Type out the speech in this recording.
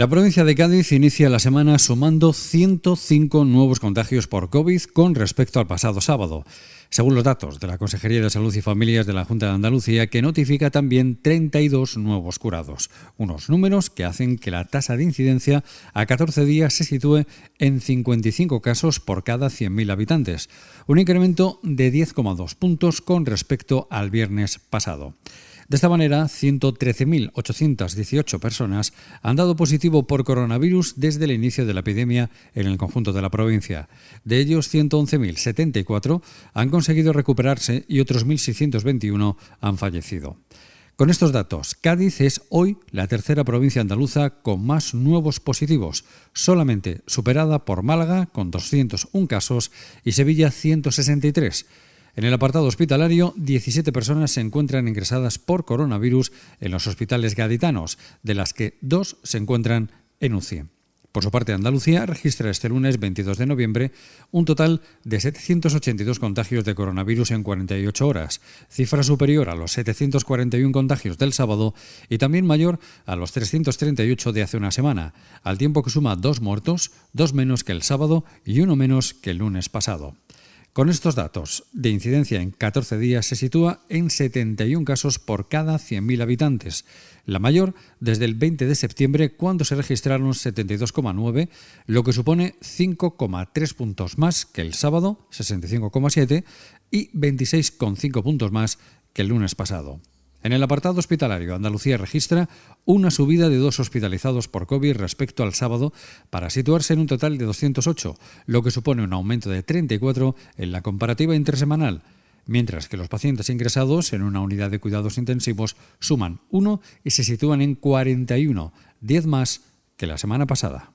La provincia de Cádiz inicia la semana sumando 105 nuevos contagios por COVID con respecto al pasado sábado, según los datos de la Consejería de Salud y Familias de la Junta de Andalucía, que notifica también 32 nuevos curados, unos números que hacen que la tasa de incidencia a 14 días se sitúe en 55 casos por cada 100.000 habitantes, un incremento de 10,2 puntos con respecto al viernes pasado. De esta manera, 113.818 personas han dado positivo por coronavirus desde el inicio de la epidemia en el conjunto de la provincia. De ellos, 111.074 han conseguido recuperarse y otros 1.621 han fallecido. Con estos datos, Cádiz es hoy la tercera provincia andaluza con más nuevos positivos, solamente superada por Málaga con 201 casos y Sevilla 163. En el apartado hospitalario, 17 personas se encuentran ingresadas por coronavirus en los hospitales gaditanos, de las que dos se encuentran en UCI. Por su parte, Andalucía registra este lunes 22 de noviembre un total de 782 contagios de coronavirus en 48 horas, cifra superior a los 741 contagios del sábado y también mayor a los 338 de hace una semana, al tiempo que suma dos muertos, dos menos que el sábado y uno menos que el lunes pasado. Con estos datos, de incidencia en 14 días se sitúa en 71 casos por cada 100.000 habitantes, la mayor desde el 20 de septiembre cuando se registraron 72,9, lo que supone 5,3 puntos más que el sábado, 65,7, y 26,5 puntos más que el lunes pasado. En el apartado hospitalario, Andalucía registra una subida de dos hospitalizados por COVID respecto al sábado para situarse en un total de 208, lo que supone un aumento de 34 en la comparativa intersemanal, mientras que los pacientes ingresados en una unidad de cuidados intensivos suman uno y se sitúan en 41, 10 más que la semana pasada.